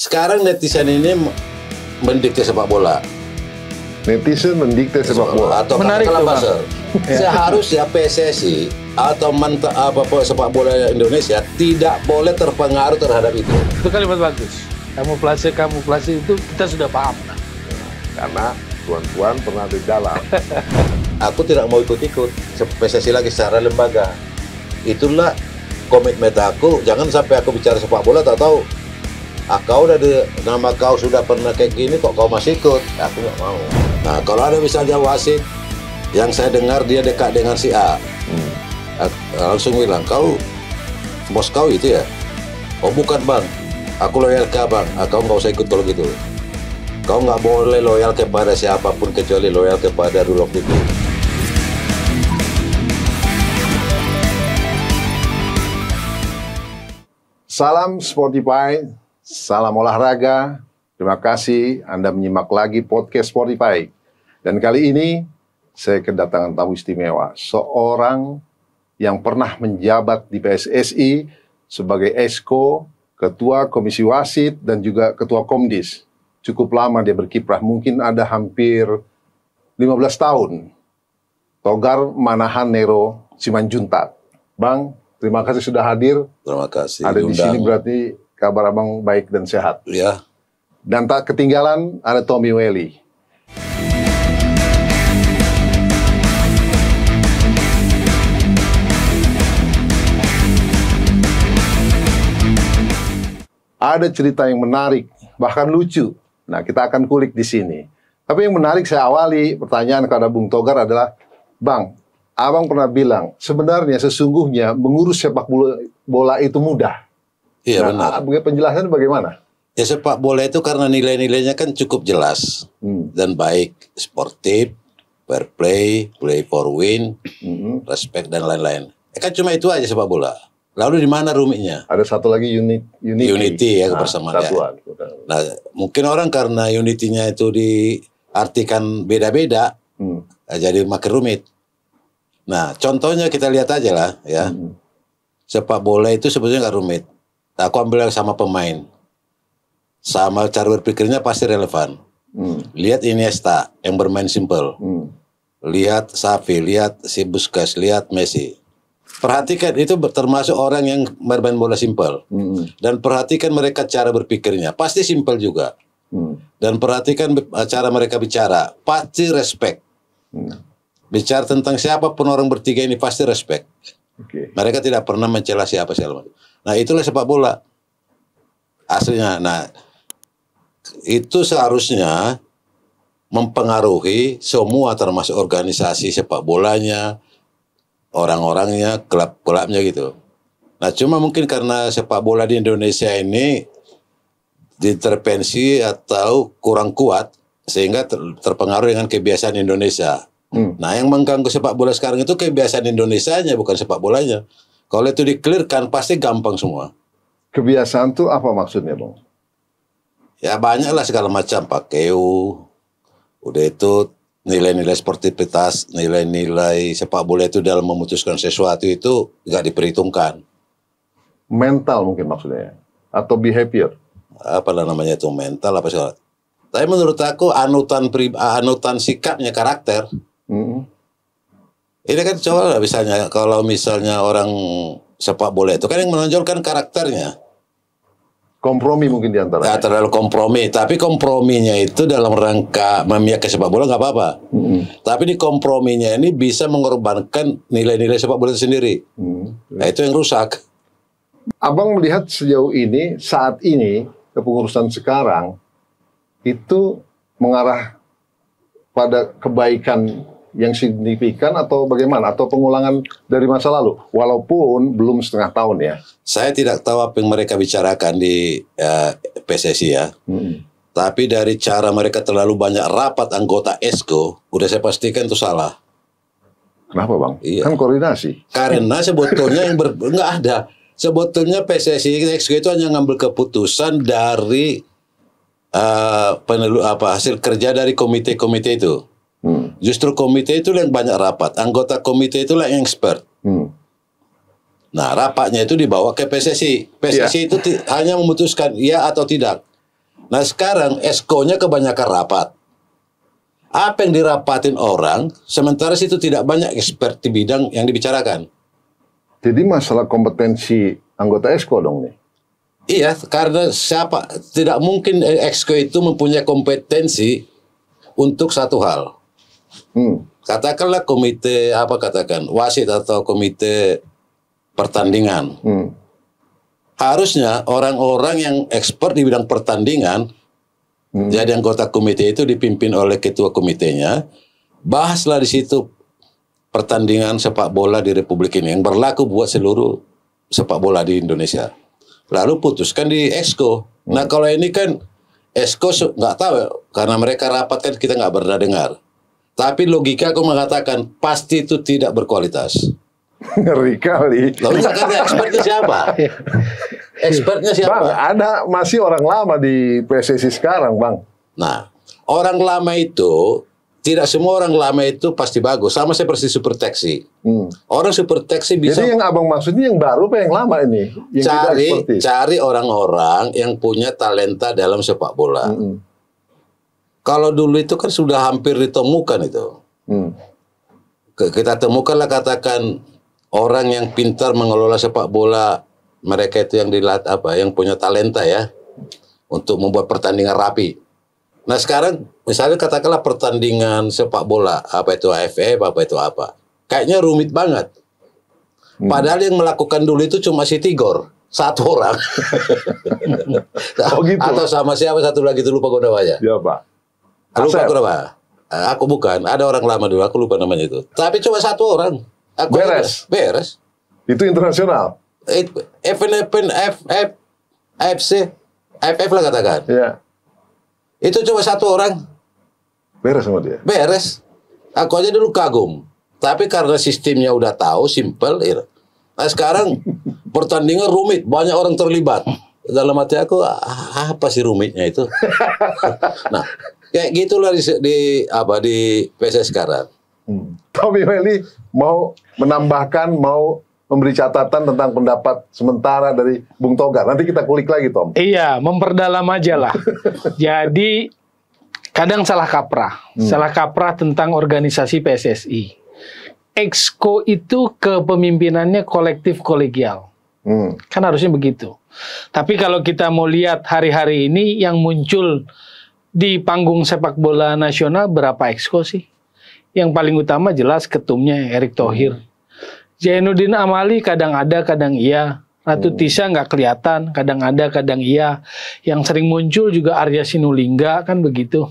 sekarang netizen ini mendikte sepak bola. Netizen mendikte sepak bola. Atau menarik tuh, buzzer. Ya. Seharusnya PSSI atau mantap apa, apa sepak bola Indonesia tidak boleh terpengaruh terhadap itu. Itu kalimat bagus. Kamu pelase kamu pelase itu kita sudah paham. Nah. Karena tuan-tuan pernah di dalam. Aku tidak mau ikut-ikut PSSI lagi secara lembaga. Itulah komitmen aku. Jangan sampai aku bicara sepak bola tak tahu ah, kau udah di, nama kau sudah pernah kayak gini kok kau masih ikut aku nggak mau nah kalau ada misalnya wasit yang saya dengar dia dekat dengan si A hmm. langsung bilang kau bos kau itu ya oh bukan bang aku loyal ke bang ah, kau nggak usah ikut kalau gitu kau nggak boleh loyal kepada siapapun kecuali loyal kepada Rulok itu Salam Spotify, Salam olahraga. Terima kasih Anda menyimak lagi podcast Spotify. Dan kali ini saya kedatangan tamu istimewa, seorang yang pernah menjabat di PSSI sebagai Esko, Ketua Komisi Wasit dan juga Ketua Komdis. Cukup lama dia berkiprah, mungkin ada hampir 15 tahun. Togar Manahan Nero Simanjuntak. Bang, terima kasih sudah hadir. Terima kasih. Ada di sini berarti Kabar abang baik dan sehat. Iya. Dan tak ketinggalan ada Tommy Welly. Ada cerita yang menarik, bahkan lucu. Nah, kita akan kulik di sini. Tapi yang menarik saya awali pertanyaan kepada Bung Togar adalah, Bang, Abang pernah bilang, sebenarnya sesungguhnya mengurus sepak bola itu mudah. Iya nah, benar. Ah, penjelasan bagaimana? Ya sepak bola itu karena nilai-nilainya kan cukup jelas hmm. dan baik, sportif, fair play, play for win, hmm. respect dan lain-lain. Ya kan cuma itu aja sepak bola. Lalu di mana rumitnya? Ada satu lagi unit, unity. Unity ya nah, kebersamaan. Nah, satuan. Nah, mungkin orang karena unitinya itu diartikan beda-beda, hmm. Nah, jadi makin rumit. Nah, contohnya kita lihat aja lah ya. Hmm. Sepak bola itu sebetulnya nggak rumit Nah, aku ambil yang sama pemain sama cara berpikirnya pasti relevan hmm. lihat Iniesta yang bermain simple hmm. lihat Safi lihat si Busquets lihat Messi perhatikan itu termasuk orang yang bermain bola simple hmm. dan perhatikan mereka cara berpikirnya pasti simple juga hmm. dan perhatikan eh, cara mereka bicara pasti respect hmm. bicara tentang siapa pun orang bertiga ini pasti respect okay. mereka tidak pernah mencela siapa siapa. Nah itulah sepak bola aslinya. Nah itu seharusnya mempengaruhi semua termasuk organisasi sepak bolanya, orang-orangnya, klub-klubnya gitu. Nah cuma mungkin karena sepak bola di Indonesia ini diintervensi atau kurang kuat sehingga ter terpengaruh dengan kebiasaan Indonesia. Hmm. Nah yang mengganggu sepak bola sekarang itu kebiasaan Indonesianya bukan sepak bolanya. Kalau itu dikelirkan pasti gampang semua. Kebiasaan tuh apa maksudnya, Bang? Ya banyaklah segala macam pakeu. Udah itu nilai-nilai sportivitas, nilai-nilai sepak bola itu dalam memutuskan sesuatu itu nggak diperhitungkan. Mental mungkin maksudnya ya? atau behavior. Apalah namanya itu mental apa segala. Tapi menurut aku anutan pri, anutan sikapnya karakter. Mm -hmm. Ini kan coba lah misalnya kalau misalnya orang sepak bola itu kan yang menonjolkan karakternya. Kompromi mungkin diantara. Ya, terlalu kompromi, tapi komprominya itu dalam rangka memihak ke sepak bola nggak apa-apa. hmm Tapi di komprominya ini bisa mengorbankan nilai-nilai sepak bola sendiri. Mm-hmm. Nah itu yang rusak. Abang melihat sejauh ini, saat ini kepengurusan sekarang itu mengarah pada kebaikan yang signifikan atau bagaimana atau pengulangan dari masa lalu walaupun belum setengah tahun ya. Saya tidak tahu apa yang mereka bicarakan di ya, eh, PSSI ya. Hmm. Tapi dari cara mereka terlalu banyak rapat anggota ESCO, udah saya pastikan itu salah. Kenapa bang? Iya. Kan koordinasi. Karena sebetulnya yang nggak ada. Sebetulnya PSSI ESCO itu hanya ngambil keputusan dari uh, penelu, apa hasil kerja dari komite-komite itu. Hmm. Justru komite itu yang banyak rapat. Anggota komite itu yang expert. Hmm. Nah, rapatnya itu dibawa ke PSSI. PSSI yeah. itu hanya memutuskan ya atau tidak. Nah, sekarang esko-nya kebanyakan rapat. Apa yang dirapatin orang, sementara situ tidak banyak expert di bidang yang dibicarakan. Jadi masalah kompetensi anggota esko dong nih? Iya, karena siapa tidak mungkin esko eh, itu mempunyai kompetensi untuk satu hal. Hmm. Katakanlah komite apa katakan wasit atau komite pertandingan. Hmm. Harusnya orang-orang yang expert di bidang pertandingan hmm. jadi anggota komite itu dipimpin oleh ketua komitenya. Bahaslah di situ pertandingan sepak bola di Republik ini yang berlaku buat seluruh sepak bola di Indonesia. Lalu putuskan di esko Hmm. Nah kalau ini kan Esko nggak tahu ya, karena mereka rapat kan kita nggak pernah dengar. Tapi logika aku mengatakan pasti itu tidak berkualitas. Ngeri kali. Lalu misalkan expertnya siapa? Expertnya siapa? Bang, ada masih orang lama di PSSI sekarang, Bang. Nah, orang lama itu tidak semua orang lama itu pasti bagus. Sama saya persis super teksi. Hmm. Orang super teksi bisa. Jadi yang abang maksudnya yang baru apa yang lama ini? Yang cari cari orang-orang yang punya talenta dalam sepak bola. Hmm. Kalau dulu itu kan sudah hampir ditemukan itu. Hmm. Kita temukanlah katakan orang yang pintar mengelola sepak bola mereka itu yang dilat apa yang punya talenta ya untuk membuat pertandingan rapi. Nah sekarang misalnya katakanlah pertandingan sepak bola apa itu AFF apa itu apa kayaknya rumit banget. Hmm. Padahal yang melakukan dulu itu cuma si Tigor satu orang. oh, gitu. Atau sama siapa satu lagi itu lupa gue namanya. Ya, Pak. Aku lupa aku nama. Aku bukan, ada orang lama dulu, aku lupa namanya itu. Tapi coba satu orang. Aku beres. Ada. Beres. Itu internasional. It, FN, F F, F, C F F lah katakan. Iya. Itu coba satu orang. Beres sama dia. Beres. Aku aja dulu kagum. Tapi karena sistemnya udah tahu, simple. Ya. Nah sekarang pertandingan rumit, banyak orang terlibat. Dalam hati aku, ah, apa sih rumitnya itu? nah, Kayak gitulah di, di apa di PS sekarang. Hmm. Tommy Welly mau menambahkan, mau memberi catatan tentang pendapat sementara dari Bung Togar. Nanti kita kulik lagi, Tom. Iya, memperdalam aja lah. Jadi kadang salah kaprah, hmm. salah kaprah tentang organisasi PSSI. Exco itu kepemimpinannya kolektif kolegial. Hmm. Kan harusnya begitu. Tapi kalau kita mau lihat hari-hari ini yang muncul di panggung sepak bola nasional berapa eksko sih? Yang paling utama jelas ketumnya Erick Thohir. Hmm. Zainuddin Amali kadang ada, kadang iya. Ratu hmm. Tisa nggak kelihatan, kadang ada, kadang iya. Yang sering muncul juga Arya Sinulinga, kan begitu.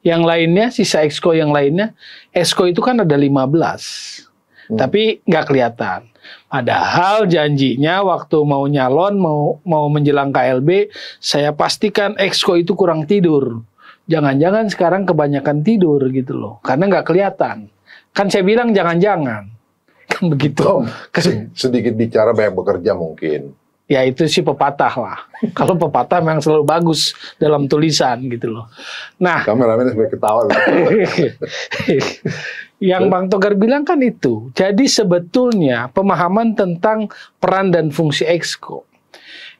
Yang lainnya, sisa exco yang lainnya, exco itu kan ada 15. Hmm. Tapi nggak kelihatan. Padahal janjinya waktu mau nyalon, mau mau menjelang KLB, saya pastikan exco itu kurang tidur. Jangan-jangan sekarang kebanyakan tidur gitu loh, karena nggak kelihatan. Kan saya bilang jangan-jangan. Kan begitu. sedikit bicara banyak bekerja mungkin ya itu sih pepatah lah. Kalau pepatah memang selalu bagus dalam tulisan gitu loh. Nah, kameramen sampai ketawa. Yang Bang Togar bilang kan itu. Jadi sebetulnya pemahaman tentang peran dan fungsi exco.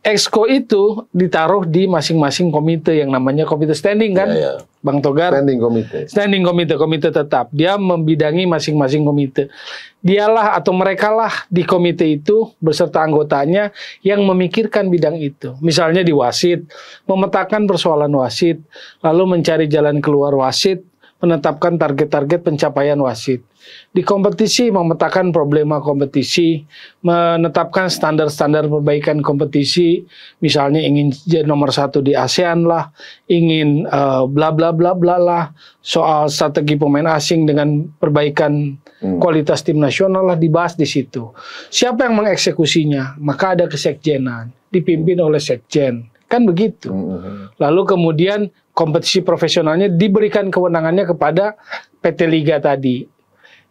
Exco itu ditaruh di masing-masing komite yang namanya komite standing kan, ya, ya. Bang Togar. Standing komite. Standing komite, komite tetap. Dia membidangi masing-masing komite. Dialah atau merekalah di komite itu beserta anggotanya yang memikirkan bidang itu. Misalnya di wasit, memetakan persoalan wasit, lalu mencari jalan keluar wasit, menetapkan target-target pencapaian wasit. Di kompetisi memetakan problema kompetisi, menetapkan standar-standar perbaikan kompetisi, misalnya ingin jadi nomor satu di ASEAN lah, ingin uh, bla bla bla bla lah, soal strategi pemain asing dengan perbaikan hmm. kualitas tim nasional lah dibahas di situ. Siapa yang mengeksekusinya? Maka ada kesekjenan, dipimpin oleh sekjen kan begitu. Hmm, hmm, Lalu kemudian kompetisi profesionalnya diberikan kewenangannya kepada PT Liga tadi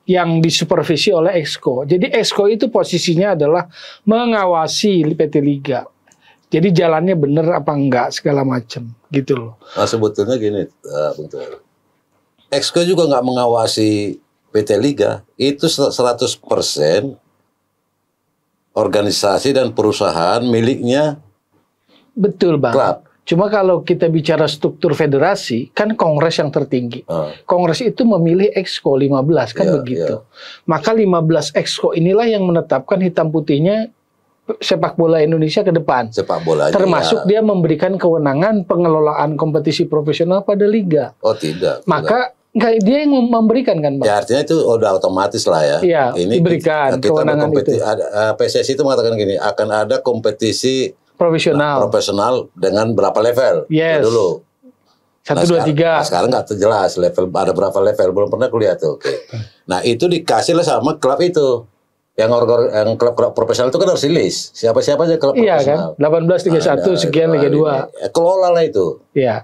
yang disupervisi oleh Exco. Jadi Exco itu posisinya adalah mengawasi PT Liga. Jadi jalannya benar apa enggak segala macam gitu loh. Nah, sebetulnya gini, uh, Exco juga nggak mengawasi PT Liga, itu 100% organisasi dan perusahaan miliknya Betul Bang. Klub. Cuma kalau kita bicara struktur federasi, kan kongres yang tertinggi. Uh. Kongres itu memilih exco 15 kan yeah, begitu. Yeah. Maka 15 exco inilah yang menetapkan hitam putihnya sepak bola Indonesia ke depan. Sepak bola termasuk ya. dia memberikan kewenangan pengelolaan kompetisi profesional pada liga. Oh, tidak. Maka Enggak, dia yang memberikan kan, Pak? Ya, artinya itu udah otomatis lah ya. Iya, diberikan kita, kewenangan itu. Ada, eh, PSSI itu mengatakan gini, akan ada kompetisi profesional. Nah, profesional dengan berapa level? Yes. dulu. Satu nah, dua tiga. Nah, sekarang nggak terjelas level ada berapa level belum pernah kulihat tuh. Oke. Okay. Nah itu dikasih lah sama klub itu yang orang yang klub klub profesional itu kan harus rilis siapa siapa aja klub iya, kan? profesional. Iya kan. 18 31 satu sekian Liga 2. Eh, kelola lah itu. Iya.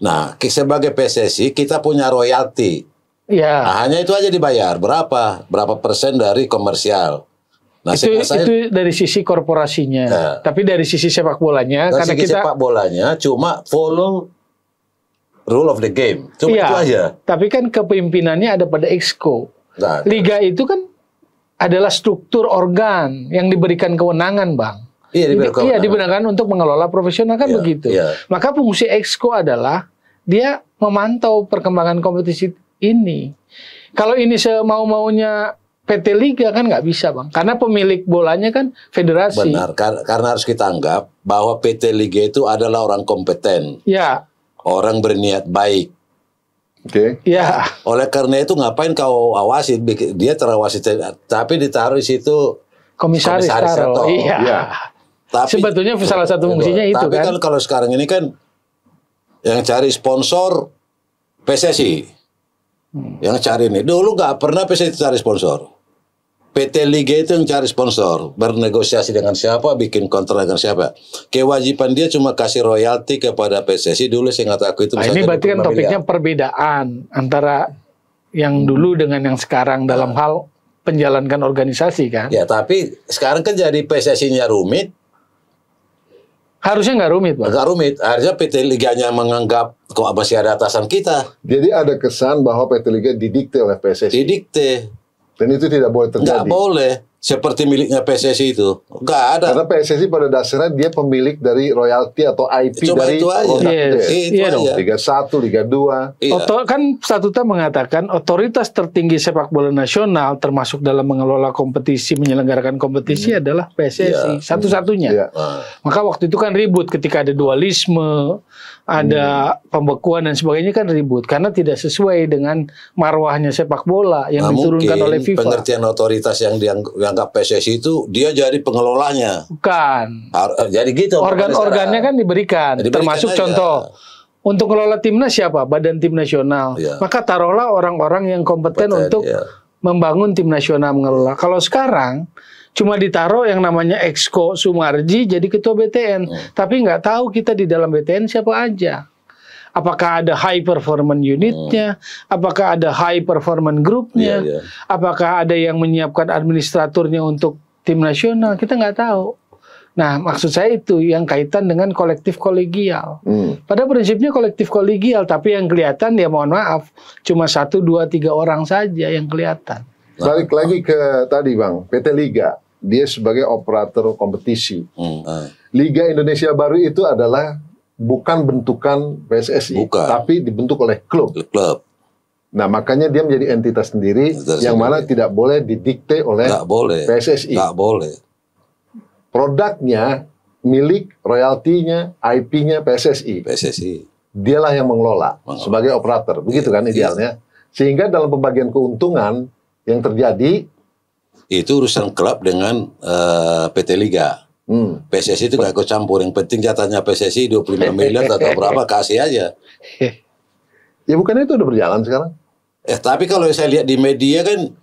Nah, sebagai PSSI kita punya royalti. Iya. Nah, hanya itu aja dibayar. Berapa? Berapa persen dari komersial? Nah, itu, saya, itu dari sisi korporasinya. Nah, Tapi dari sisi sepak bolanya, dari karena sisi kita sepak bolanya cuma follow rule of the game. Cuma iya, itu aja. Tapi kan kepemimpinannya ada pada exco. Nah, Liga nah. itu kan adalah struktur organ yang diberikan kewenangan, Bang. Iya, diberikan, iya, kewenangan. iya, diberikan untuk mengelola profesional kan iya, begitu. Iya. Maka fungsi exco adalah dia memantau perkembangan kompetisi ini. Kalau ini semau-maunya PT Liga kan nggak bisa bang, karena pemilik bolanya kan federasi. Benar, kar karena harus kita anggap bahwa PT Liga itu adalah orang kompeten, ya. orang berniat baik. Oke. Okay. Ya. Oleh karena itu ngapain kau awasi? Dia terawasi, tapi ditaruh di situ komisaris, komisaris taruh. Iya. Ya. Tapi sebetulnya salah satu fungsinya itu tapi kan. Tapi kalau sekarang ini kan yang cari sponsor PSSI. Hmm. Yang cari ini dulu nggak pernah PSSI cari sponsor PT Liga itu yang cari sponsor, bernegosiasi dengan siapa, bikin kontrak dengan siapa. Kewajiban dia cuma kasih royalti kepada PSSI dulu saya nggak aku itu. Nah, ini berarti kan topiknya miliar. perbedaan antara yang hmm. dulu dengan yang sekarang dalam nah. hal penjalankan organisasi kan. Ya, tapi sekarang kan jadi PSSI-nya rumit. Harusnya nggak rumit, Pak. Nggak rumit. Harusnya PT Liganya menganggap kok masih ada atasan kita. Jadi ada kesan bahwa PT Liga didikte oleh PSSI. Didikte dan itu tidak boleh terjadi. Tidak boleh seperti miliknya PSSI itu. Enggak ada. Karena PSSI pada dasarnya dia pemilik dari royalti atau IP Cuma dari itu aja. yes. Yes. Itu iya aja. Liga 1, Liga 2. Iya. iya, iya. Otor, kan statuta mengatakan otoritas tertinggi sepak bola nasional termasuk dalam mengelola kompetisi, menyelenggarakan kompetisi hmm. adalah PSSI iya. satu-satunya. Iya. Ah. Maka waktu itu kan ribut ketika ada dualisme, ada hmm. pembekuan dan sebagainya kan ribut karena tidak sesuai dengan marwahnya sepak bola yang nah, diturunkan oleh FIFA. Pengertian otoritas yang dianggap yang dianggap PSSI itu dia jadi pengelolanya. Bukan. Har eh, jadi gitu. Organ-organnya kan diberikan, diberikan termasuk aja. contoh untuk mengelola timnas siapa? Badan tim nasional. Ya. Maka taruhlah orang-orang yang kompeten, kompeten untuk ya. membangun tim nasional mengelola. Kalau sekarang cuma ditaruh yang namanya Exco Sumarji jadi ketua BTN, hmm. tapi nggak tahu kita di dalam BTN siapa aja apakah ada high performance unitnya, hmm. apakah ada high performance grupnya, yeah, yeah. apakah ada yang menyiapkan administraturnya untuk tim nasional, kita nggak tahu. Nah, maksud saya itu yang kaitan dengan kolektif kolegial. Hmm. Pada prinsipnya kolektif kolegial, tapi yang kelihatan ya mohon maaf, cuma satu, dua, tiga orang saja yang kelihatan. Balik nah. lagi ke tadi Bang, PT Liga. Dia sebagai operator kompetisi. Hmm. Ah. Liga Indonesia Baru itu adalah bukan bentukan PSSI, bukan. tapi dibentuk oleh klub. Klub. Nah, makanya dia menjadi entitas sendiri entitas yang sendiri. mana tidak boleh didikte oleh Nggak boleh. PSSI. Nggak boleh. Produknya milik royaltinya, IP-nya PSSI. PSSI. Dialah yang mengelola, sebagai operator, begitu yeah. kan iya. idealnya. Yeah. Sehingga dalam pembagian keuntungan yang terjadi itu urusan klub dengan uh, eh, PT Liga. Hmm. PSSI itu gak ikut campur. Yang penting jatahnya PSSI 25 miliar atau berapa kasih aja. Ya bukannya itu udah berjalan sekarang? Eh tapi kalau saya lihat di media kan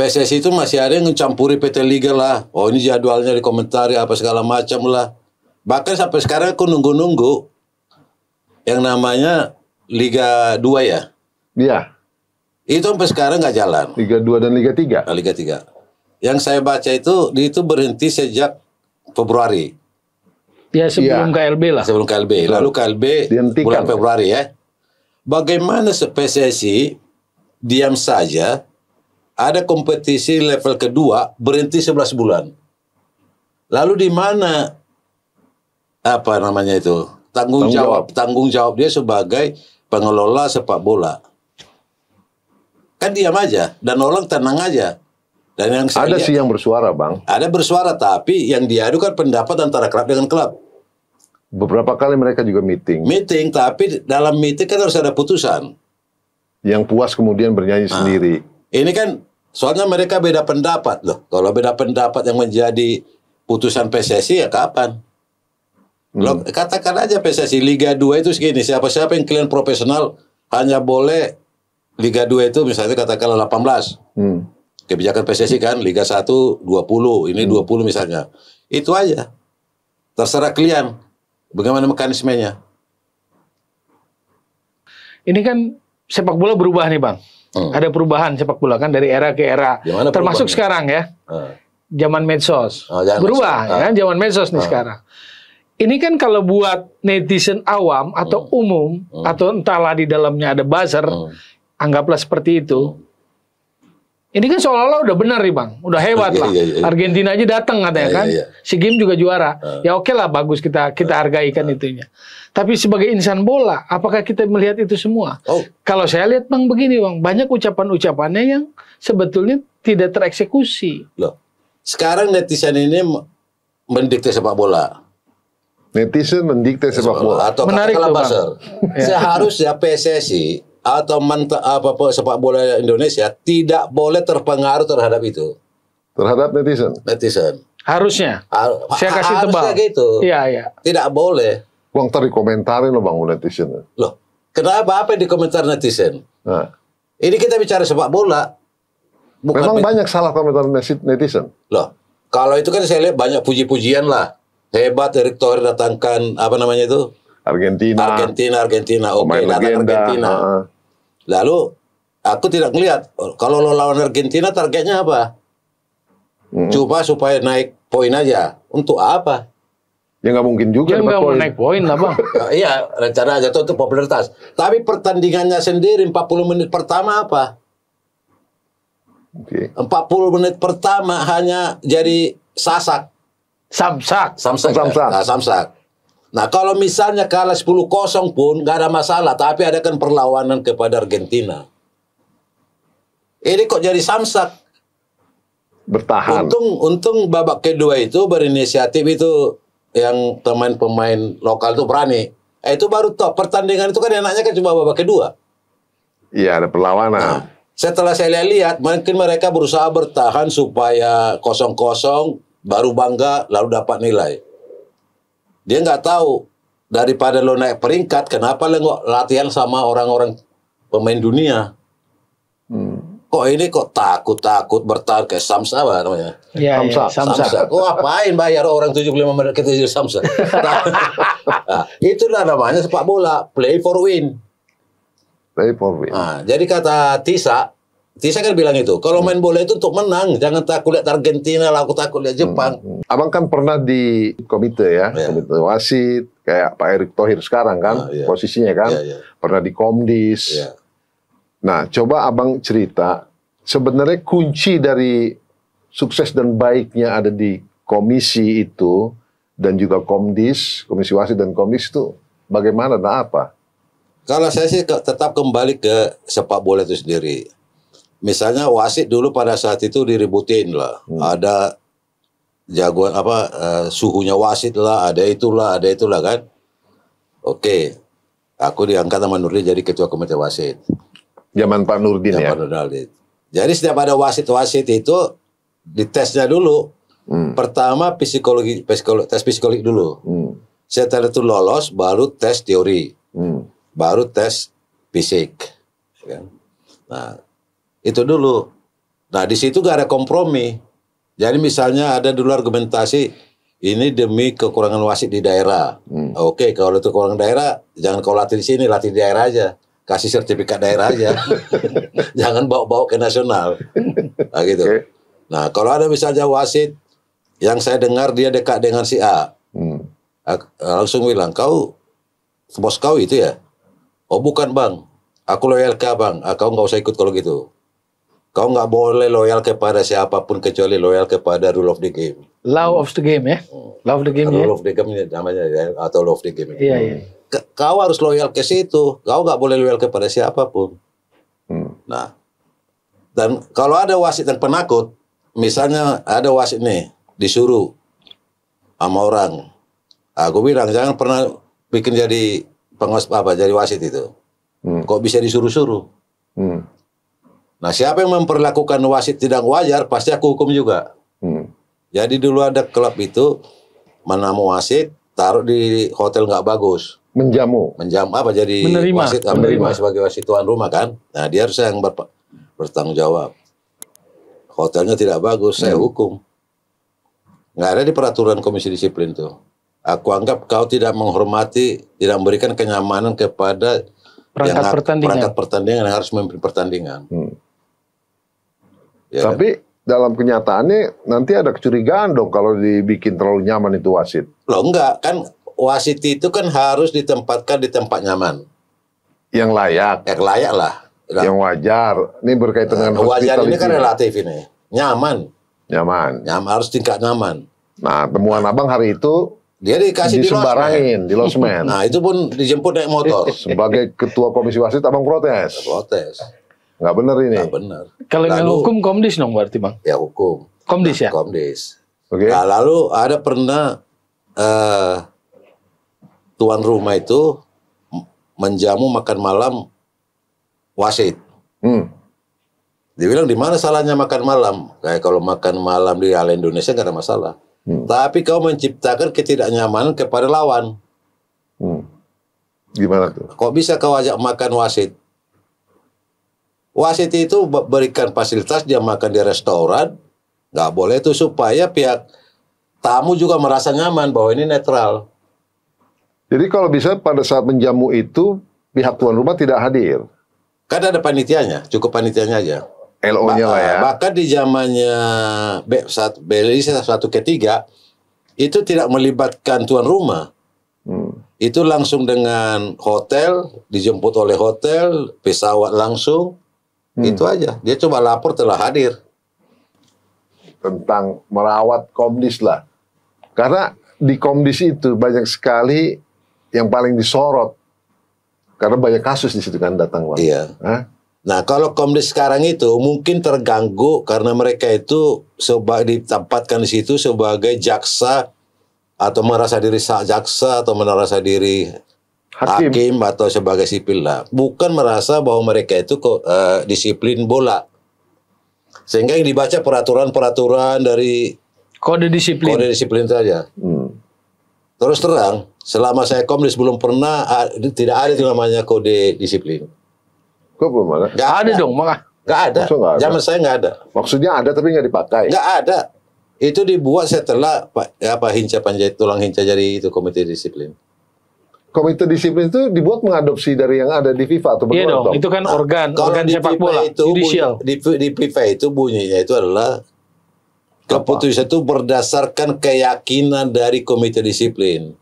PSSI itu masih ada yang mencampuri PT Liga lah. Oh ini jadwalnya di komentari apa segala macam lah. Bahkan sampai sekarang aku nunggu-nunggu yang namanya Liga 2 ya. Iya. Itu sampai sekarang nggak jalan. Liga 2 dan Liga 3? Nah, Liga 3 yang saya baca itu itu berhenti sejak Februari. Ya sebelum ya. KLB lah. Sebelum KLB. Lalu KLB Dihentikan. bulan Februari ya. Bagaimana PSSI diam saja ada kompetisi level kedua berhenti 11 bulan. Lalu di mana apa namanya itu? Tanggung, jawab. jawab, tanggung jawab dia sebagai pengelola sepak bola. Kan diam aja dan orang tenang aja. Dan yang saya ada lihat, sih yang bersuara, Bang. Ada bersuara, tapi yang diadukan pendapat antara klub dengan klub. Beberapa kali mereka juga meeting. Meeting, tapi dalam meeting kan harus ada putusan. Yang puas kemudian bernyanyi nah, sendiri. Ini kan soalnya mereka beda pendapat loh. Kalau beda pendapat yang menjadi putusan PSSI ya kapan? Hmm. Loh, katakan aja PSSI Liga 2 itu segini, siapa-siapa yang kalian profesional hanya boleh Liga 2 itu misalnya katakanlah 18. Hmm kebijakan PSSI kan Liga 1 20, ini hmm. 20 misalnya. Itu aja. Terserah kalian bagaimana mekanismenya. Ini kan sepak bola berubah nih, Bang. Hmm. Ada perubahan sepak bola kan dari era ke era. Gimana Termasuk sekarang ya. Hmm. Zaman medsos. Oh, berubah ya kan zaman medsos nih ah. sekarang ini kan kalau buat netizen awam atau hmm. umum hmm. atau entahlah di dalamnya ada buzzer, hmm. anggaplah seperti itu. Hmm. Ini kan seolah-olah udah benar nih bang, udah hebat iya, lah. Iya, iya. Argentina aja datang katanya kan, si game juga juara. Ya oke lah, bagus kita kita hargai kan uh. itunya. Tapi sebagai insan bola, apakah kita melihat itu semua? Oh. Kalau saya lihat bang begini bang, banyak ucapan-ucapannya yang sebetulnya tidak tereksekusi. Loh, sekarang netizen ini mendikte sepak bola. Netizen mendikte sepak bola. Atau Menarik kata bang. Ya. Seharusnya PSSI atau mantap apa, apa sepak bola Indonesia tidak boleh terpengaruh terhadap itu. Terhadap netizen. Netizen. Harusnya. Har Saya kasih tebal. Harusnya gitu. Iya, iya. Tidak boleh. Uang tadi komentarin loh Bang netizen. Loh, kenapa apa yang dikomentar netizen? Nah. Ini kita bicara sepak bola. Bukan Memang banyak salah komentar netizen. Loh, kalau itu kan saya lihat banyak puji-pujian lah. Hebat Erick Thohir datangkan apa namanya itu? Argentina. Argentina, Argentina. Oke, okay, lawan Argentina. Uh -huh. Lalu aku tidak melihat kalau lo lawan Argentina targetnya apa? Hmm. Coba supaya naik poin aja. Untuk apa? Ya nggak mungkin juga. Ya nggak mau naik poin lah bang. iya rencana aja tuh untuk popularitas. Tapi pertandingannya sendiri 40 menit pertama apa? Okay. 40 menit pertama hanya jadi sasak. Samsak. Samsak. Samsak. Ya? Nah, samsak. Nah kalau misalnya kalah 10-0 pun gak ada masalah, tapi ada kan perlawanan kepada Argentina. Ini kok jadi samsak. Bertahan. Untung, untung babak kedua itu berinisiatif itu yang pemain pemain lokal itu berani. Eh, itu baru top pertandingan itu kan enaknya kan cuma babak kedua. Iya ada perlawanan. Nah, setelah saya lihat mungkin mereka berusaha bertahan supaya kosong-kosong baru bangga lalu dapat nilai. Dia nggak tahu daripada lo naik peringkat, kenapa lo nggak latihan sama orang-orang pemain dunia? Hmm. Kok ini kok takut-takut bertar kayak Samsa apa namanya? Ya, Samsa. Ya, Samsa. Samsa. Kok apain bayar orang 75 menit ke tujuh Samsa? nah, itulah namanya sepak bola, play for win. Play for win. Nah, jadi kata Tisa, jadi saya kan bilang itu, kalau hmm. main bola itu untuk menang, jangan takut lihat Argentina lah, aku takut lihat Jepang. Hmm. hmm. Abang kan pernah di komite ya, yeah. komite wasit, kayak Pak Erick Thohir sekarang kan, yeah. Iya. posisinya kan, yeah, yeah. pernah di Komdis. Yeah. Nah, coba abang cerita, sebenarnya kunci dari sukses dan baiknya ada di komisi itu, dan juga Komdis, Komisi Wasit dan Komdis itu bagaimana dan nah apa? Kalau saya sih tetap kembali ke sepak bola itu sendiri misalnya wasit dulu pada saat itu diributin lah. Hmm. Ada jagoan apa uh, suhunya wasit lah, ada itulah, ada itulah kan. Oke. Okay. Aku diangkat sama Nurdin jadi ketua komite wasit. Zaman Pak Nurdin Zaman ya. Pak Jadi setiap ada wasit-wasit itu ditesnya dulu. Hmm. Pertama psikologi, psikologi tes psikologi dulu. Hmm. Setelah itu lolos baru tes teori. Hmm. Baru tes fisik. Kan? Nah, itu dulu. Nah di situ gak ada kompromi. Jadi misalnya ada dulu argumentasi ini demi kekurangan wasit di daerah. Hmm. Oke kalau itu kekurangan daerah jangan kau latih di sini latih di daerah aja kasih sertifikat daerah aja. jangan bawa-bawa ke nasional. Nah gitu. Okay. Nah kalau ada misalnya wasit yang saya dengar dia dekat dengan si A. Hmm. Langsung bilang kau bos kau itu ya? Oh bukan bang, aku loyal ke abang. Ah, kau nggak usah ikut kalau gitu. Kau nggak boleh loyal kepada siapapun kecuali loyal kepada rule of the game. Law of the game ya. Hmm. Law of the game. Rule ya? of the game namanya ya, atau law of the game. Iya, iya. Kau harus loyal ke situ. Kau nggak boleh loyal kepada siapapun. Hmm. Nah, dan kalau ada wasit dan penakut, misalnya ada wasit nih disuruh sama orang, aku ah, bilang jangan pernah bikin jadi pengawas apa jadi wasit itu. Hmm. Kok bisa disuruh-suruh? Hmm Nah, siapa yang memperlakukan wasit tidak wajar, pasti aku hukum juga. Hmm. Jadi dulu ada klub itu menamu wasit, taruh di hotel nggak bagus. Menjamu. Menjamu apa? Jadi menerima. wasit menerima. menerima sebagai wasit tuan rumah kan. Nah, dia harus yang ber bertanggung jawab. Hotelnya tidak bagus, hmm. saya hukum. Nggak ada di peraturan komisi disiplin tuh. Aku anggap kau tidak menghormati, tidak memberikan kenyamanan kepada perangkat yang, pertandingan. perangkat pertandingan yang harus memimpin pertandingan. Hmm. Ya, Tapi kan? dalam kenyataannya nanti ada kecurigaan dong kalau dibikin terlalu nyaman itu wasit. Lo enggak, kan wasit itu kan harus ditempatkan di tempat nyaman. Yang layak. Yang layak lah. Nah. Yang wajar. Ini berkaitan nah, dengan Wajar ini kan relatif ini. Nyaman. Nyaman. Nyaman harus tingkat nyaman. Nah, temuan Abang hari itu dia dikasih disembarangin di losmen. Di nah, itu pun dijemput naik motor. Sebagai ketua komisi wasit Abang protes. Protes. Nggak benar ini. Nggak benar. Kalau yang hukum komdis dong berarti bang? Ya hukum. Komdis nah, ya. Komdis. Oke. Okay. Nah, lalu ada pernah uh, tuan rumah itu menjamu makan malam wasit. Hmm. Dia bilang di mana salahnya makan malam? Kayak nah, kalau makan malam di ala Indonesia gak ada masalah. Hmm. Tapi kau menciptakan ketidaknyamanan kepada lawan. Hmm. Gimana tuh? Kok bisa kau ajak makan wasit? wasit itu berikan fasilitas dia makan di restoran, nggak boleh itu supaya pihak tamu juga merasa nyaman bahwa ini netral. Jadi kalau bisa pada saat menjamu itu pihak tuan rumah tidak hadir. Kan ada panitianya, cukup panitianya aja. LO-nya lah ya. Bahkan di zamannya saat beli satu ketiga itu tidak melibatkan tuan rumah. Hmm. Itu langsung dengan hotel, dijemput oleh hotel, pesawat langsung, Hmm. Itu aja. Dia cuma lapor telah hadir. Tentang merawat Komdis lah. Karena di Komdis itu banyak sekali yang paling disorot. Karena banyak kasus di situ kan datang. Bang. Iya. Nah, kalau Komdis sekarang itu mungkin terganggu karena mereka itu sebagai ditempatkan di situ sebagai jaksa atau merasa diri jaksa atau merasa diri hakim. hakim atau sebagai sipil lah, bukan merasa bahwa mereka itu kok uh, disiplin bola. Sehingga yang dibaca peraturan-peraturan dari kode disiplin. Kode disiplin saja. Hmm. Terus terang, selama saya komdis belum pernah tidak ada itu namanya kode disiplin. Kok belum ada? Gak ada, ada dong, mak Gak ada. Zaman saya nggak ada. Maksudnya ada tapi nggak dipakai. Gak ada. Itu dibuat setelah apa Hinca panjai tulang Hinca jadi itu komite disiplin komite disiplin itu dibuat mengadopsi dari yang ada di FIFA atau iya bagaimana? Iya dong, itu kan organ, nah, organ sepak bola, itu, judicial. di, di FIFA itu bunyinya itu adalah keputusan itu berdasarkan keyakinan dari komite disiplin.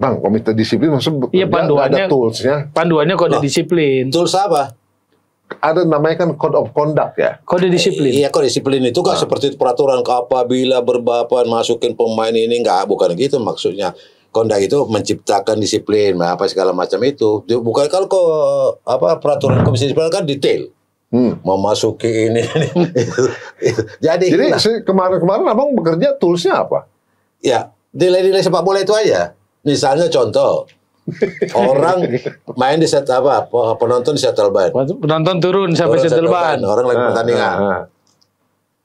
Bang, komite disiplin maksudnya iya, panduannya, ada toolsnya. Panduannya kode Loh, disiplin. Tools apa? Ada namanya kan code of conduct ya. Kode disiplin. iya, kode disiplin itu kan nah. seperti peraturan apabila berbapak masukin pemain ini nggak bukan gitu maksudnya kondak itu menciptakan disiplin nah, apa segala macam itu bukan kalau kok apa peraturan komisi disiplin kan detail hmm. memasuki ini, ini, ini. jadi jadi kemarin-kemarin abang bekerja toolsnya apa ya nilai-nilai sepak bola itu aja misalnya contoh orang main di set apa penonton di ban penonton turun sampai ban orang lagi ah, pertandingan ah, ah.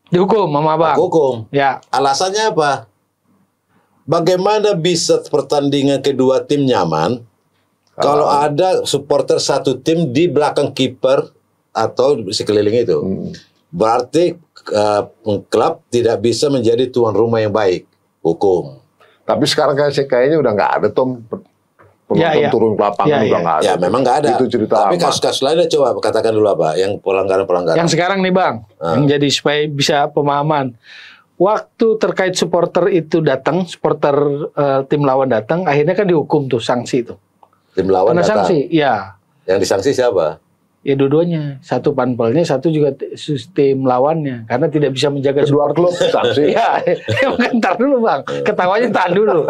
dihukum sama abang hukum ya alasannya apa bagaimana bisa pertandingan kedua tim nyaman ah. kalau ada supporter satu tim di belakang kiper atau sekeliling itu? Hmm. Berarti uh, klub tidak bisa menjadi tuan rumah yang baik hukum. Tapi sekarang kayak kayaknya udah nggak ada Tom ya, ya. turun ke lapangan ya, udah ya. nggak ya, ada. Ya memang nggak ada. Itu cerita Tapi kasus-kasus lainnya coba katakan dulu apa yang pelanggaran-pelanggaran. Yang sekarang nih bang, hmm. yang ah. jadi supaya bisa pemahaman waktu terkait supporter itu datang, supporter uh, tim lawan datang, akhirnya kan dihukum tuh sanksi itu. Tim lawan Karena datang. sanksi, ya. Yang disanksi siapa? Ya dua-duanya, satu panpelnya, satu juga sistem lawannya karena tidak bisa menjaga kedua klub. ya, ya ntar dulu bang, hmm. ketawanya tahan dulu.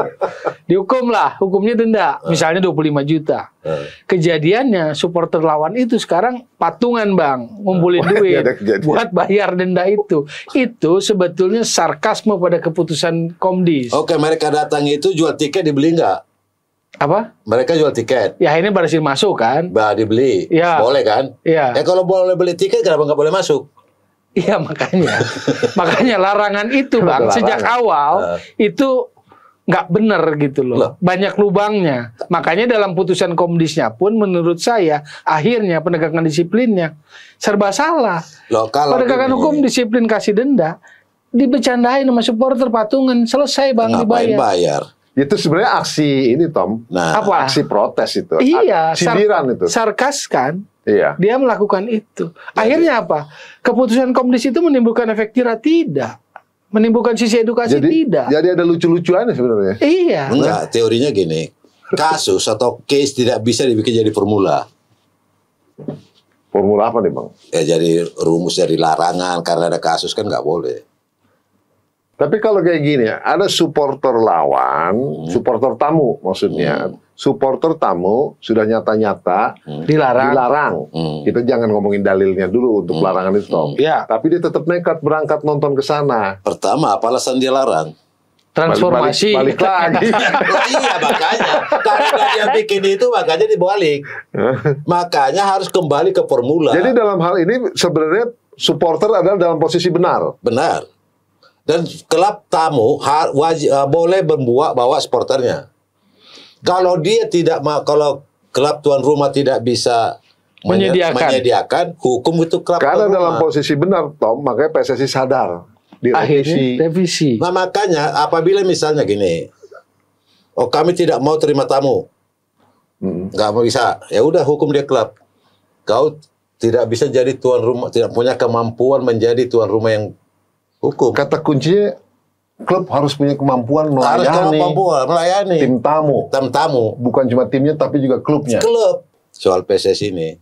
Dihukum lah, hukumnya denda, hmm. misalnya 25 juta. Hmm. Kejadiannya supporter lawan itu sekarang patungan bang, ngumpulin duit iya, buat bayar denda itu. Itu sebetulnya sarkasme pada keputusan Komdis. Oke, mereka datang itu jual tiket dibeli nggak? apa? Mereka jual tiket. Ya ini baru masuk kan? Bah dibeli. Ya. Boleh kan? Ya. Ya kalau boleh beli tiket kenapa nggak boleh masuk? Iya makanya, makanya larangan itu bang larangan. sejak awal uh. itu nggak benar gitu loh. loh. Banyak lubangnya. Makanya dalam putusan komdisnya pun menurut saya akhirnya penegakan disiplinnya serba salah. Loh, kalau penegakan ini... hukum disiplin kasih denda dibecandain sama supporter patungan selesai bang Ngapain dibayar. bayar? Itu sebenarnya aksi ini Tom. Nah, apa aksi protes itu? Iya, sindiran sar itu. Sarkas kan? Iya. Dia melakukan itu. Jadi, Akhirnya apa? Keputusan Komdis itu menimbulkan efek tira tidak. Menimbulkan sisi edukasi jadi, tidak. Jadi ada lucu lucuan sebenarnya. Iya. Enggak, teorinya gini. Kasus atau case tidak bisa dibikin jadi formula. Formula apa nih Bang? Ya jadi rumus dari larangan karena ada kasus kan nggak boleh. Tapi kalau kayak gini ya, ada supporter lawan, hmm. supporter tamu maksudnya. Hmm. Supporter tamu sudah nyata-nyata hmm. dilarang. dilarang. Hmm. Kita jangan ngomongin dalilnya dulu untuk hmm. larangan itu, Hmm. Ya. Tapi dia tetap nekat berangkat nonton ke sana. Pertama, apa alasan dia larang? transformasi balik, balik, balik lagi. nah, iya makanya karena dia bikin itu makanya dibalik. makanya harus kembali ke formula. Jadi dalam hal ini sebenarnya supporter adalah dalam posisi benar. Benar. Dan klub tamu wajib, uh, eh, boleh membawa bawa sporternya. Kalau dia tidak kalau klub tuan rumah tidak bisa menyediakan, menyediakan hukum itu klub Karena dalam rumah. posisi benar Tom, makanya PSSI sadar di televisi. revisi. Nah makanya apabila misalnya gini, oh kami tidak mau terima tamu, nggak hmm. mau bisa, ya udah hukum dia klub. Kau tidak bisa jadi tuan rumah, tidak punya kemampuan menjadi tuan rumah yang hukum. Kata kuncinya klub harus punya kemampuan melayani, harus kemampuan melayani tim tamu. Tim tamu. Bukan cuma timnya tapi juga klubnya. Klub. Soal PSS ini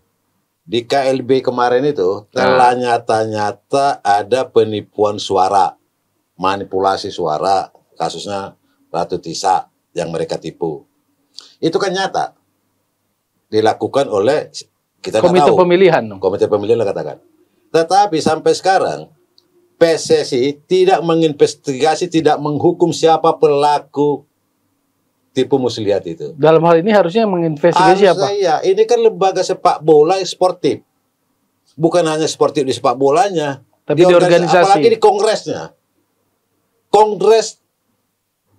di KLB kemarin itu telah nah. nyata-nyata ada penipuan suara, manipulasi suara, kasusnya Ratu Tisa yang mereka tipu. Itu kan nyata dilakukan oleh kita komite tahu, pemilihan. Komite pemilihan lah katakan. Tetapi sampai sekarang PSSI tidak menginvestigasi, tidak menghukum siapa pelaku tipu muslihat itu. Dalam hal ini harusnya menginvestigasi Harus apa? Iya, ini kan lembaga sepak bola sportif. Bukan hanya sportif di sepak bolanya, tapi di, organisasi, organisasi. Apalagi di kongresnya. Kongres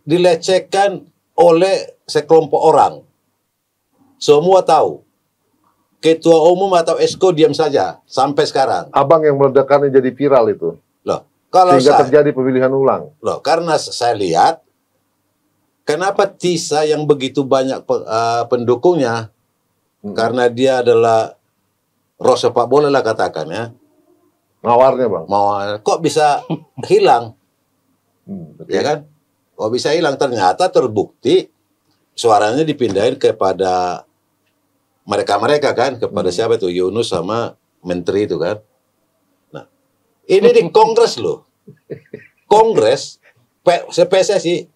dilecehkan oleh sekelompok orang. Semua tahu ketua umum atau esko diam saja sampai sekarang. Abang yang meledakannya jadi viral itu. Kalau sehingga saya, terjadi pemilihan ulang. Loh, karena saya lihat kenapa Tisa yang begitu banyak uh, pendukungnya hmm. karena dia adalah roh sepak bola lah katakan ya. Mawarnya bang. Mawar. Kok bisa hilang? Hmm, ya kan? Kok bisa hilang? Ternyata terbukti suaranya dipindahin kepada mereka-mereka kan kepada hmm. siapa itu Yunus sama menteri itu kan. Ini di Kongres loh. Kongres, PSSI,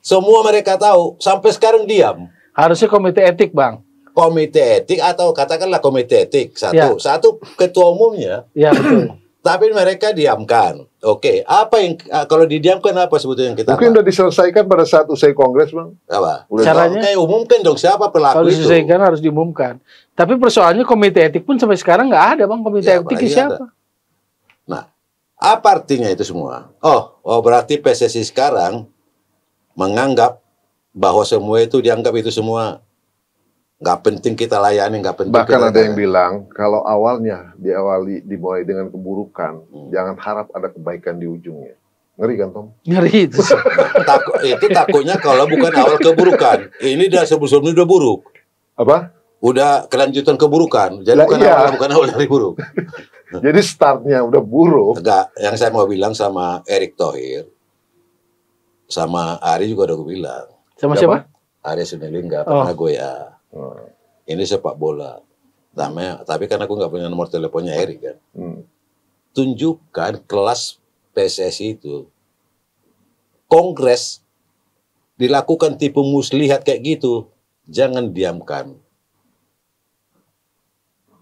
semua mereka tahu, sampai sekarang diam. Harusnya komite etik, Bang. Komite etik atau katakanlah komite etik satu, ya. satu ketua umumnya. Ya, betul. Tapi mereka diamkan. Oke, apa yang ah, kalau didiamkan apa sebetulnya kita? Mungkin sudah diselesaikan pada saat usai kongres, bang. Apa? Udah Caranya? Kayak eh, umumkan dong siapa pelaku kalau itu. diselesaikan harus diumumkan. Tapi persoalannya komite etik pun sampai sekarang nggak ada, bang. Komite ya, etik siapa? Ada. Iya, Nah, apa artinya itu semua? Oh, oh berarti PSSI sekarang menganggap bahwa semua itu dianggap itu semua nggak penting kita layani, nggak penting. Bahkan kita ada yang bilang kalau awalnya diawali dimulai dengan keburukan, hmm. jangan harap ada kebaikan di ujungnya. Ngeri kan Tom? Ngeri itu. Taku, itu takutnya kalau bukan awal keburukan. Ini udah sebelumnya udah buruk. Apa? Udah kelanjutan keburukan. Jadi lah, bukan iya. awal bukan awal dari buruk. Jadi startnya udah buruk. Enggak, yang saya mau bilang sama Erick Thohir, sama Ari juga udah gue bilang. Sama siapa? Ari Sunilingga, oh. pernah gue ya. Hmm. Ini sepak bola. Tapi, tapi karena aku nggak punya nomor teleponnya Erick kan. Hmm. Tunjukkan kelas PSSI itu. Kongres dilakukan tipu muslihat kayak gitu. Jangan diamkan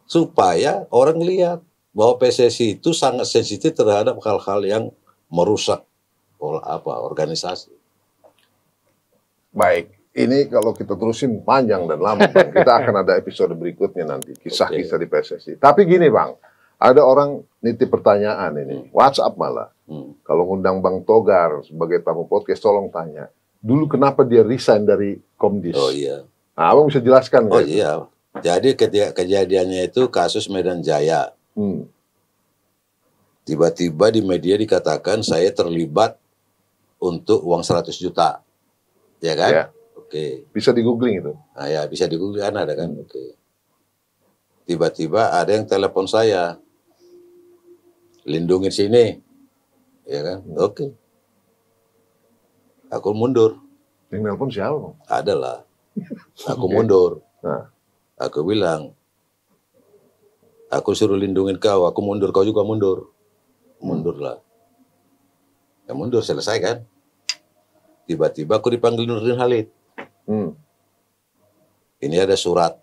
supaya orang lihat bahwa PSSI itu sangat sensitif terhadap hal-hal yang merusak apa organisasi. Baik, ini kalau kita terusin panjang dan lama, Bang. Kita akan ada episode berikutnya nanti, kisah-kisah di PSSI. Tapi gini, Bang, ada orang nitip pertanyaan ini, hmm. WhatsApp malah. Hmm. Kalau ngundang Bang Togar sebagai tamu podcast, tolong tanya. Dulu kenapa dia resign dari Komdis? Oh iya. Nah, Abang bisa jelaskan Oh kan? iya. Jadi ketika kejadiannya itu kasus Medan Jaya. Hmm. Tiba-tiba di media dikatakan saya terlibat untuk uang 100 juta. Ya kan? Ya. Oke. Bisa di googling itu. Nah, ya, bisa di googling ada kan. Hmm. Oke. Tiba-tiba ada yang telepon saya. Lindungi sini. Ya kan? Hmm. Oke. Aku mundur. Yang telepon siapa? Adalah. Aku okay. mundur. Nah. Aku bilang, Aku suruh lindungi kau, aku mundur, kau juga mundur. Mundurlah. Ya mundur, selesai kan? Tiba-tiba aku dipanggil Nurdin Halid. Hmm. Ini ada surat.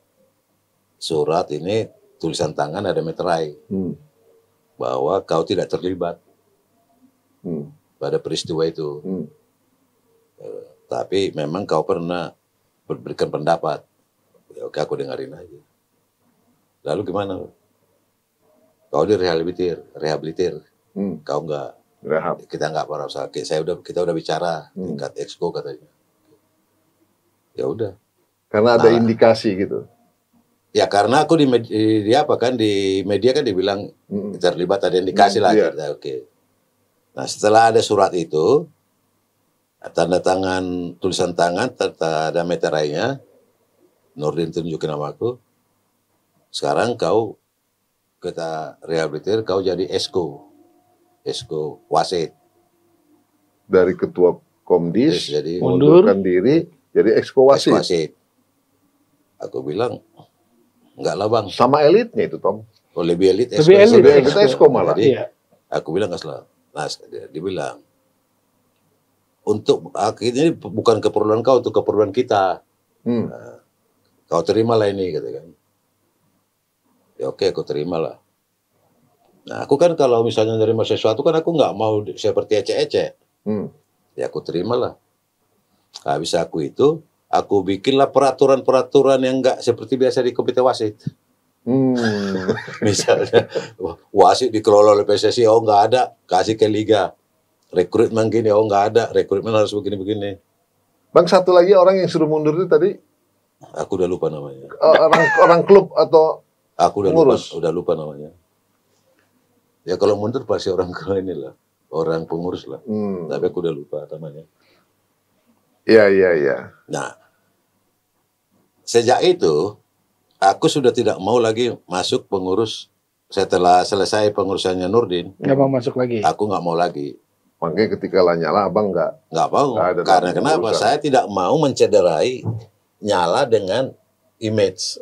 Surat ini tulisan tangan ada meterai. Hmm. Bahwa kau tidak terlibat. Hmm. Pada peristiwa itu. Hmm. Eh, tapi memang kau pernah berikan pendapat. Ya, oke, aku dengerin aja. Lalu gimana? kau oh, direhabilitir, rehabilitir, hmm. kau enggak rehab. kita enggak pernah sakit. Saya udah kita udah bicara hmm. tingkat exco katanya. Ya udah. Karena ada indikasi gitu. Ya karena aku di, media, di apa kan di media kan dibilang hmm. terlibat ada indikasi lagi. lagi. Hmm, iya. oke. Nah setelah ada surat itu tanda tangan tulisan tangan serta ada meterainya Nurdin tunjukin nama aku. Sekarang kau kita rehabilitir, kau jadi esko, esko wasit. Dari ketua komdis, yes, jadi mundurkan mundur. diri, jadi esko wasit. wasit. Aku bilang, enggak lah bang. Sama elitnya itu Tom. Oh, lebih elit esko. Lebih elit, lebih elit esko malah. Jadi, iya. Aku bilang nggak salah. Nah, dia, bilang, untuk akhirnya ini bukan keperluan kau, untuk keperluan kita. Hmm. Nah, kau terimalah ini, katakan ya oke aku terima lah nah aku kan kalau misalnya nerima sesuatu kan aku nggak mau seperti ece-ece hmm. ya aku terima lah habis aku itu aku bikinlah peraturan-peraturan yang nggak seperti biasa di komite wasit Hmm. Misalnya wasit dikelola oleh PSSI, oh nggak ada, kasih ke liga. Rekrutmen gini, oh nggak ada, rekrutmen harus begini-begini. Bang satu lagi orang yang suruh mundur itu tadi? Aku udah lupa namanya. Oh, orang orang klub atau Aku udah lupa, udah lupa namanya. Ya kalau mundur pasti orang ke inilah, orang pengurus lah. Hmm. Tapi aku udah lupa namanya. Iya, iya, iya. Nah, sejak itu aku sudah tidak mau lagi masuk pengurus setelah selesai pengurusannya Nurdin. Gak mau masuk lagi. Aku nggak mau lagi. Makanya ketika Lanyala abang nggak nggak mau. Gak ada Karena kenapa? Saya tidak mau mencederai Nyala dengan image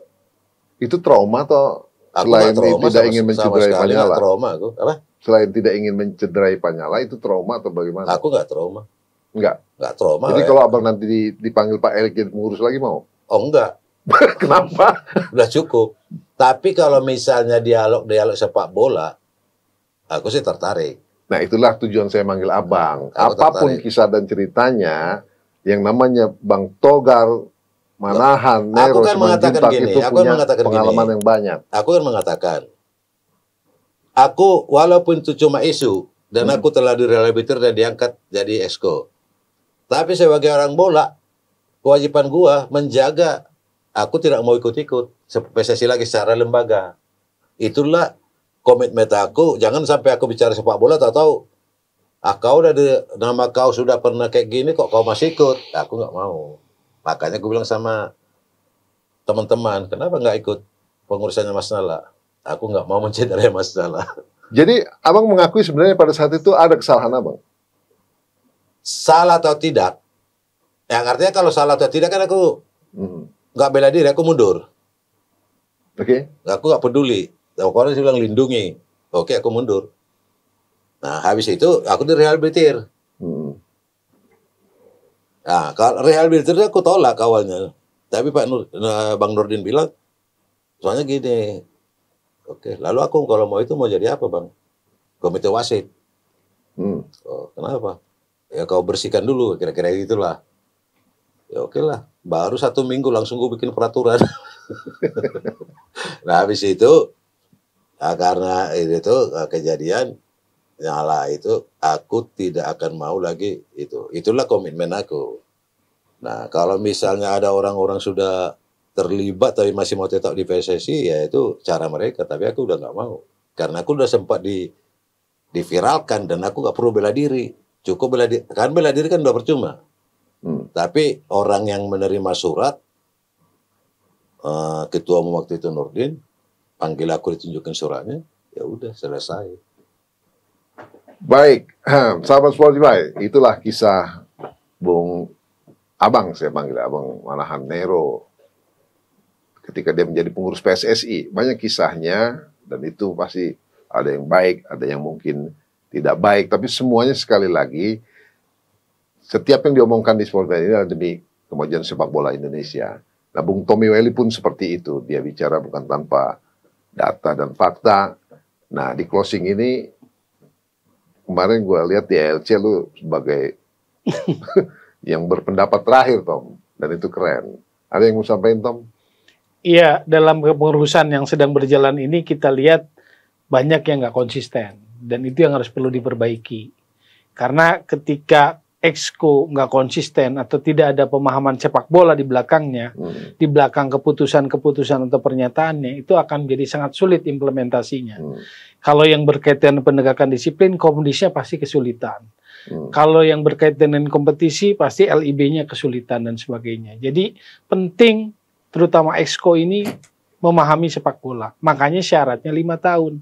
itu trauma atau aku selain trauma, tidak sama, ingin mencederai Panyala? trauma aku. Apa? Selain tidak ingin mencederai Panyala itu trauma atau bagaimana? Aku nggak trauma. Enggak. Enggak trauma. Jadi eh. kalau abang nanti dipanggil Pak Erick jadi pengurus lagi mau? Oh enggak. Kenapa? Udah cukup. Tapi kalau misalnya dialog-dialog sepak bola, aku sih tertarik. Nah itulah tujuan saya manggil abang. Aku Apapun tertarik. kisah dan ceritanya, yang namanya Bang Togar Manahan, Nero, aku kan mengatakan gini, itu aku punya kan mengatakan pengalaman gini, yang banyak. Aku kan mengatakan, aku walaupun itu cuma isu dan hmm. aku telah direlebiter dan diangkat jadi esko, tapi sebagai orang bola, kewajiban gua menjaga. Aku tidak mau ikut-ikut PSSI lagi secara lembaga. Itulah komitmen aku. Jangan sampai aku bicara sepak bola tak tahu ah kau udah di, nama kau sudah pernah kayak gini kok kau masih ikut aku nggak mau Makanya gue bilang sama teman-teman, kenapa nggak ikut pengurusannya Mas Nala? Aku nggak mau mencederai Mas Nala. Jadi abang mengakui sebenarnya pada saat itu ada kesalahan abang? Salah atau tidak? Yang artinya kalau salah atau tidak kan aku hmm. nggak hmm. bela diri, aku mundur. Oke. Okay. Aku nggak peduli. Orang bilang lindungi. Oke, aku mundur. Nah, habis itu aku direhabilitir. Nah, kalau rehabilitasi aku tolak awalnya. Tapi Pak Nur, nah, Bang Nurdin bilang, soalnya gini, oke, lalu aku kalau mau itu mau jadi apa Bang? Komite wasit. Hmm. Oh, kenapa? Ya kau bersihkan dulu, kira-kira gitulah. Ya oke lah, baru satu minggu langsung gue bikin peraturan. nah habis itu, nah, karena itu eh, kejadian, nyala itu aku tidak akan mau lagi itu. Itulah komitmen aku. Nah, kalau misalnya ada orang-orang sudah terlibat tapi masih mau tetap di PSSI ya itu cara mereka tapi aku udah nggak mau karena aku udah sempat di diviralkan dan aku nggak perlu bela diri cukup bela diri kan bela diri kan udah percuma hmm. tapi orang yang menerima surat uh, ketua umum waktu itu Nurdin panggil aku ditunjukkan suratnya ya udah selesai Baik, sahabat Spotify, itulah kisah Bung Abang, saya panggil Abang Manahan Nero. Ketika dia menjadi pengurus PSSI, banyak kisahnya dan itu pasti ada yang baik, ada yang mungkin tidak baik, tapi semuanya sekali lagi setiap yang diomongkan di Spotify ini adalah demi kemajuan sepak bola Indonesia. Nah, Bung Tommy Welly pun seperti itu. Dia bicara bukan tanpa data dan fakta. Nah, di closing ini kemarin gue lihat di LC lu sebagai yang berpendapat terakhir Tom dan itu keren. Ada yang mau sampaikan Tom? Iya, dalam kepengurusan yang sedang berjalan ini kita lihat banyak yang nggak konsisten dan itu yang harus perlu diperbaiki. Karena ketika exco nggak konsisten atau tidak ada pemahaman sepak bola di belakangnya, hmm. di belakang keputusan-keputusan atau pernyataannya itu akan jadi sangat sulit implementasinya. Hmm. Kalau yang berkaitan penegakan disiplin, komunisnya pasti kesulitan. Hmm. Kalau yang berkaitan dengan kompetisi, pasti LIB-nya kesulitan dan sebagainya. Jadi penting terutama exco ini memahami sepak bola. Makanya syaratnya lima tahun.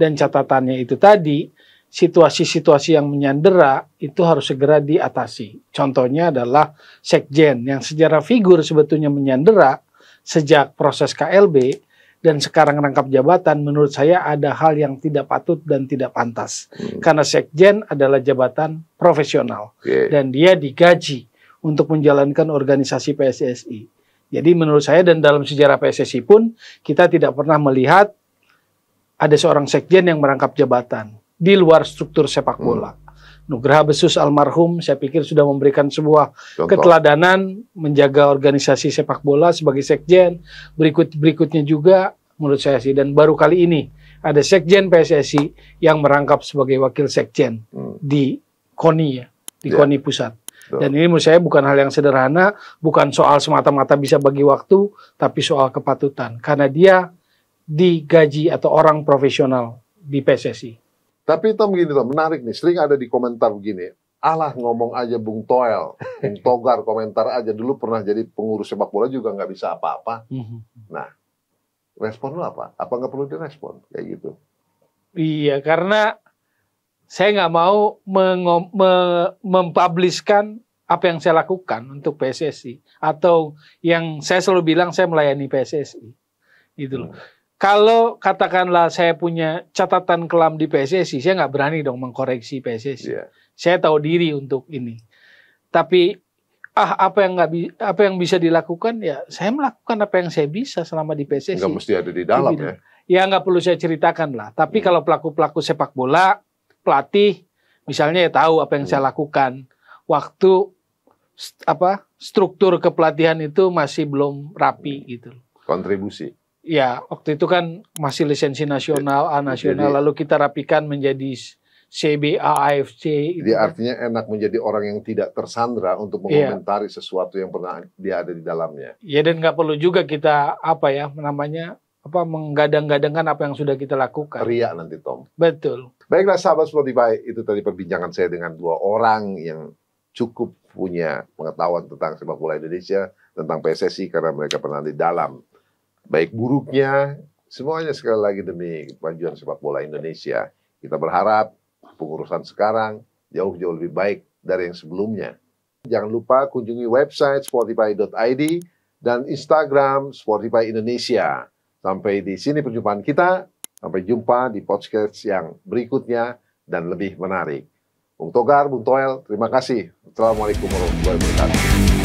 Dan catatannya itu tadi, situasi-situasi yang menyandera itu harus segera diatasi. Contohnya adalah sekjen yang sejarah figur sebetulnya menyandera sejak proses KLB dan sekarang rangkap jabatan menurut saya ada hal yang tidak patut dan tidak pantas. Hmm. Karena sekjen adalah jabatan profesional okay. dan dia digaji untuk menjalankan organisasi PSSI. Jadi menurut saya dan dalam sejarah PSSI pun kita tidak pernah melihat ada seorang sekjen yang merangkap jabatan di luar struktur sepak hmm. bola. Hmm. Nugraha Besus almarhum saya pikir sudah memberikan sebuah Contoh. keteladanan menjaga organisasi sepak bola sebagai sekjen. Berikut-berikutnya juga menurut saya sih dan baru kali ini ada sekjen PSSI yang merangkap sebagai wakil sekjen hmm. di KONI ya, di yeah. KONI pusat. Dan ini menurut saya bukan hal yang sederhana, bukan soal semata-mata bisa bagi waktu, tapi soal kepatutan. Karena dia digaji atau orang profesional di PSSI. Tapi Tom gini Tom, menarik nih. Sering ada di komentar begini. Allah ngomong aja Bung Toel, Bung Togar komentar aja dulu pernah jadi pengurus sepak bola juga nggak bisa apa-apa. Mhm. Nah, respon lo apa? Apa nggak perlu direspon kayak gitu? Iya, karena saya nggak mau mempublishkan apa yang saya lakukan untuk PSSI atau yang saya selalu bilang saya melayani PSSI gitu loh. Hmm kalau katakanlah saya punya catatan kelam di PSSI, saya nggak berani dong mengkoreksi PSSI. Yeah. Saya tahu diri untuk ini. Tapi ah apa yang nggak apa yang bisa dilakukan ya saya melakukan apa yang saya bisa selama di PSSI. Nggak mesti ada di dalam ya. Ya nggak perlu saya ceritakan lah. Tapi hmm. kalau pelaku-pelaku sepak bola, pelatih, misalnya ya tahu apa yang hmm. saya lakukan. Waktu apa struktur kepelatihan itu masih belum rapi gitu. Kontribusi ya waktu itu kan masih lisensi nasional A nasional lalu kita rapikan menjadi CBA AFC gitu Jadi kan. artinya enak menjadi orang yang tidak tersandra untuk iya. mengomentari ya. sesuatu yang pernah dia ada di dalamnya. Ya dan nggak perlu juga kita apa ya namanya apa menggadang-gadangkan apa yang sudah kita lakukan. Ria nanti Tom. Betul. Baiklah sahabat Spotify, itu tadi perbincangan saya dengan dua orang yang cukup punya pengetahuan tentang sepak bola Indonesia, tentang PSSI karena mereka pernah di dalam baik buruknya semuanya sekali lagi demi kemajuan sepak bola Indonesia. Kita berharap pengurusan sekarang jauh-jauh lebih baik dari yang sebelumnya. Jangan lupa kunjungi website sportify.id dan Instagram Sportify Indonesia. Sampai di sini perjumpaan kita. Sampai jumpa di podcast yang berikutnya dan lebih menarik. Bung Togar, Bung Toel, terima kasih. Assalamualaikum warahmatullahi wabarakatuh.